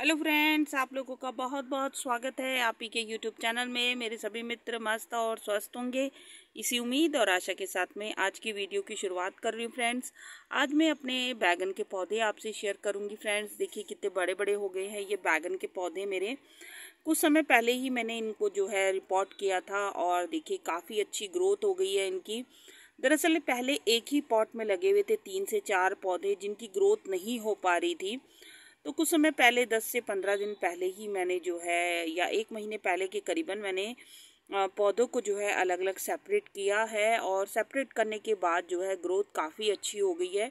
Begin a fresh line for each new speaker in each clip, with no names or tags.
hello friends आप लोगों का बहुत बहुत स्वागत है आप ही के यूट्यूब चैनल में मेरे सभी मित्र मस्त और स्वस्थ होंगे इसी उम्मीद और आशा के साथ में आज की वीडियो की शुरुआत कर रही हूँ फ्रेंड्स आज मैं अपने बैगन के पौधे आपसे शेयर करूँगी फ्रेंड्स देखिए कितने बड़े बड़े हो गए हैं ये बैगन के पौधे मेरे कुछ समय पहले ही मैंने इनको जो है रिपोर्ट किया था और देखिए काफ़ी अच्छी ग्रोथ हो गई है इनकी दरअसल पहले एक ही पॉट में लगे हुए थे तीन से चार पौधे जिनकी ग्रोथ नहीं हो पा रही थी तो कुछ समय पहले दस से पंद्रह दिन पहले ही मैंने जो है या एक महीने पहले के करीबन मैंने पौधों को जो है अलग अलग सेपरेट किया है और सेपरेट करने के बाद जो है ग्रोथ काफ़ी अच्छी हो गई है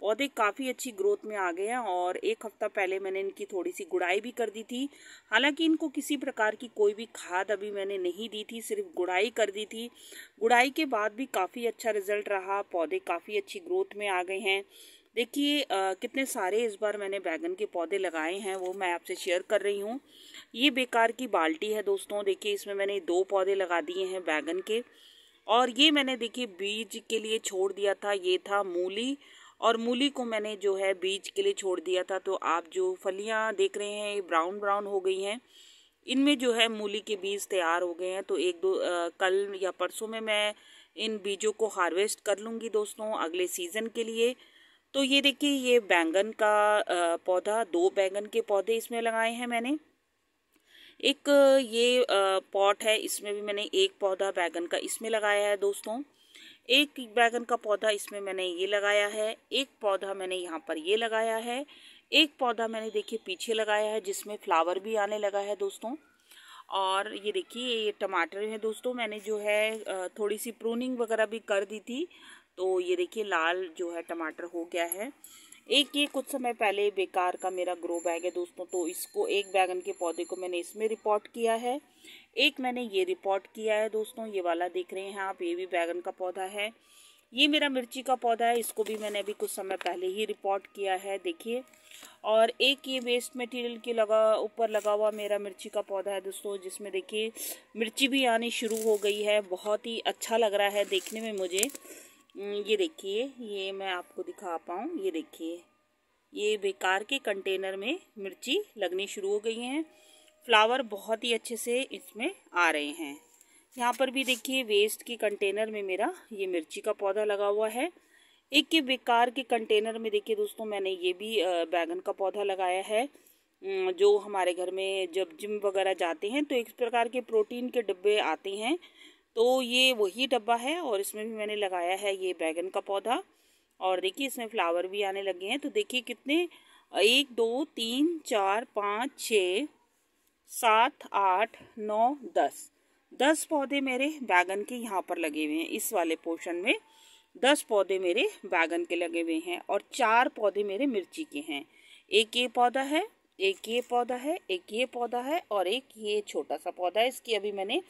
पौधे काफ़ी अच्छी ग्रोथ में आ गए हैं और एक हफ़्ता पहले मैंने इनकी थोड़ी सी गुड़ाई भी कर दी थी हालांकि इनको किसी प्रकार की कोई भी खाद अभी मैंने नहीं दी थी सिर्फ गुड़ाई कर दी थी गुड़ाई के बाद भी काफ़ी अच्छा रिजल्ट रहा पौधे काफ़ी अच्छी ग्रोथ में आ गए हैं देखिए कितने सारे इस बार मैंने बैगन के पौधे लगाए हैं वो मैं आपसे शेयर कर रही हूँ ये बेकार की बाल्टी है दोस्तों देखिए इसमें मैंने दो पौधे लगा दिए हैं बैगन के और ये मैंने देखिए बीज के लिए छोड़ दिया था ये था मूली और मूली को मैंने जो है बीज के लिए छोड़ दिया था तो आप जो फलियाँ देख रहे हैं ये ब्राउन ब्राउन हो गई हैं इनमें जो है मूली के बीज तैयार हो गए हैं तो एक दो आ, कल या परसों में मैं इन बीजों को हार्वेस्ट कर लूँगी दोस्तों अगले सीज़न के लिए तो ये देखिए ये बैंगन का पौधा दो बैंगन के पौधे इसमें लगाए हैं मैंने एक ये पॉट है इसमें भी मैंने एक पौधा बैंगन का इसमें लगाया है दोस्तों एक बैगन का पौधा इसमें मैंने ये लगाया है एक पौधा मैंने यहाँ पर ये लगाया है एक पौधा मैंने देखिए पीछे लगाया है जिसमें फ्लावर भी आने लगा है दोस्तों और ये देखिए ये टमाटर हैं दोस्तों मैंने जो है थोड़ी सी प्रूनिंग वगैरह भी कर दी थी तो ये देखिए लाल जो है टमाटर हो गया है एक ये कुछ समय पहले बेकार का मेरा ग्रो बैग है दोस्तों तो इसको एक बैगन के पौधे को मैंने इसमें रिपोर्ट किया है एक मैंने ये रिपोर्ट किया है दोस्तों ये वाला देख रहे हैं आप ये भी बैगन का पौधा है ये मेरा मिर्ची का पौधा है इसको भी मैंने अभी कुछ समय पहले ही रिपोर्ट किया है देखिए और एक ये वेस्ट मटेरियल के लगा ऊपर लगा हुआ मेरा मिर्ची का पौधा है दोस्तों जिसमें देखिए मिर्ची भी आनी शुरू हो गई है बहुत ही अच्छा लग रहा है देखने में मुझे हम्म, ये देखिए ये मैं आपको दिखा पाऊँ ये देखिए ये बेकार के कंटेनर में मिर्ची लगनी शुरू हो गई हैं फ्लावर बहुत ही अच्छे से इसमें आ रहे हैं यहाँ पर भी देखिए वेस्ट के कंटेनर में मेरा ये मिर्ची का पौधा लगा हुआ है एक के बेकार के कंटेनर में देखिए दोस्तों मैंने ये भी बैगन का पौधा लगाया है हम्म, जो हमारे घर में जब जिम वगैरह जाते हैं तो एक प्रकार के प्रोटीन के डिब्बे आते हैं तो ये वही डब्बा है और इसमें भी मैंने लगाया है ये बैगन का पौधा और देखिए इसमें फ्लावर भी आने लगे हैं तो देखिए कितने एक दो तीन चार पाँच छ सात आठ नौ दस दस पौधे मेरे बैगन के यहाँ पर लगे हुए हैं इस वाले पोर्शन में दस पौधे मेरे बैगन के लगे हुए हैं और चार पौधे मेरे मिर्ची के हैं एक ये पौधा है एक ये पौधा है एक ये पौधा है और एक ये छोटा सा पौधा है इसकी अभी मैंने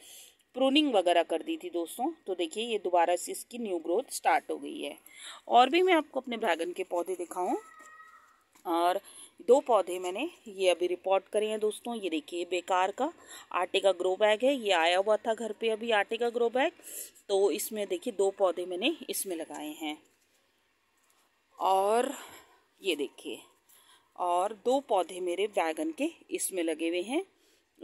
प्रोनिंग वगैरह कर दी थी दोस्तों तो देखिए ये दोबारा से इसकी न्यू ग्रोथ स्टार्ट हो गई है और भी मैं आपको अपने ड्रैगन के पौधे दिखाऊं और दो पौधे मैंने ये अभी रिपोर्ट करे हैं दोस्तों ये देखिए बेकार का आटे का ग्रो बैग है ये आया हुआ था घर पे अभी आटे का ग्रो बैग तो इसमें देखिए दो पौधे मैंने इसमें लगाए हैं और ये देखिए और दो पौधे मेरे वैगन के इसमें लगे हुए हैं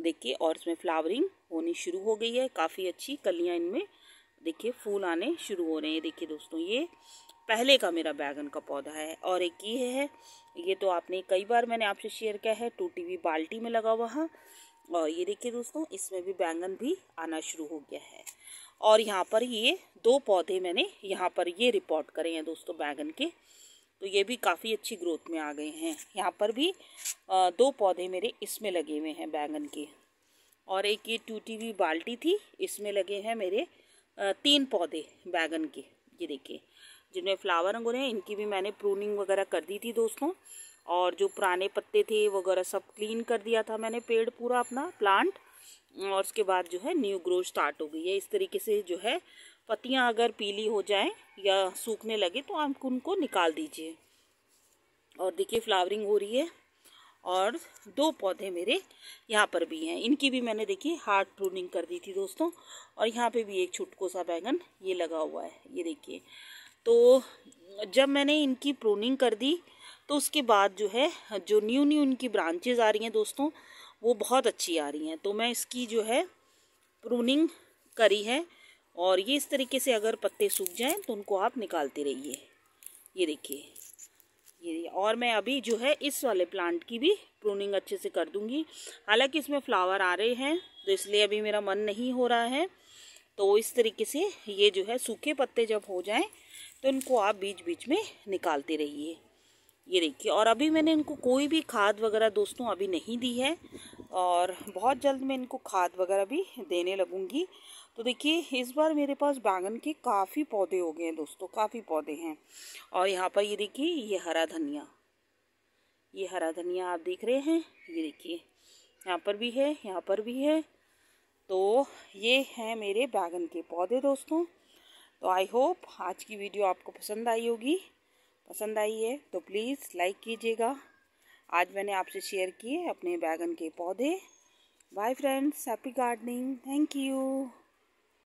देखिए और इसमें फ्लावरिंग होनी शुरू हो गई है काफ़ी अच्छी कलियाँ इनमें देखिए फूल आने शुरू हो रहे हैं देखिए दोस्तों ये पहले का मेरा बैगन का पौधा है और एक ये है ये तो आपने कई बार मैंने आपसे शेयर किया है टूटी हुई बाल्टी में लगा हुआ है और ये देखिए दोस्तों इसमें भी बैंगन भी आना शुरू हो गया है और यहाँ पर ये दो पौधे मैंने यहाँ पर ये रिपोर्ट करे हैं दोस्तों बैंगन के तो ये भी काफ़ी अच्छी ग्रोथ में आ गए हैं यहाँ पर भी दो पौधे मेरे इसमें लगे हुए हैं बैंगन के और एक ये टूटी हुई बाल्टी थी इसमें लगे हैं मेरे तीन पौधे बैंगन के ये देखिए जिनमें फ्लावर अंगूर हैं इनकी भी मैंने प्रूनिंग वगैरह कर दी थी दोस्तों और जो पुराने पत्ते थे वगैरह सब क्लीन कर दिया था मैंने पेड़ पूरा अपना प्लांट और उसके बाद जो है न्यू ग्रोथ स्टार्ट हो गई है इस तरीके से जो है पत्तियाँ अगर पीली हो जाए या सूखने लगे तो आप उनको निकाल दीजिए और देखिए फ्लावरिंग हो रही है और दो पौधे मेरे यहाँ पर भी हैं इनकी भी मैंने देखिए हार्ड प्रूनिंग कर दी थी दोस्तों और यहाँ पे भी एक छुटको सा बैंगन ये लगा हुआ है ये देखिए तो जब मैंने इनकी प्रूनिंग कर दी तो उसके बाद जो है जो न्यू न्यू इनकी ब्रांचेज आ रही हैं दोस्तों वो बहुत अच्छी आ रही हैं तो मैं इसकी जो है प्रूनिंग करी है और ये इस तरीके से अगर पत्ते सूख जाएं तो उनको आप निकालते रहिए ये देखिए ये और मैं अभी जो है इस वाले प्लांट की भी प्रूनिंग अच्छे से कर दूंगी हालांकि इसमें फ्लावर आ रहे हैं तो इसलिए अभी मेरा मन नहीं हो रहा है तो इस तरीके से ये जो है सूखे पत्ते जब हो जाएं तो इनको आप बीच बीच में निकालते रहिए ये देखिए और अभी मैंने इनको कोई भी खाद वगैरह दोस्तों अभी नहीं दी है और बहुत जल्द मैं इनको खाद वगैरह भी देने लगूँगी तो देखिए इस बार मेरे पास बैंगन के काफ़ी पौधे हो गए हैं दोस्तों काफ़ी पौधे हैं और यहाँ पर ये देखिए ये हरा धनिया ये हरा धनिया आप देख रहे हैं ये देखिए यहाँ पर भी है यहाँ पर भी है तो ये हैं मेरे बैंगन के पौधे दोस्तों तो आई होप आज की वीडियो आपको पसंद आई होगी पसंद आई है तो प्लीज़ लाइक कीजिएगा आज मैंने आपसे शेयर किए अपने बैगन के पौधे bye friends happy gardening thank you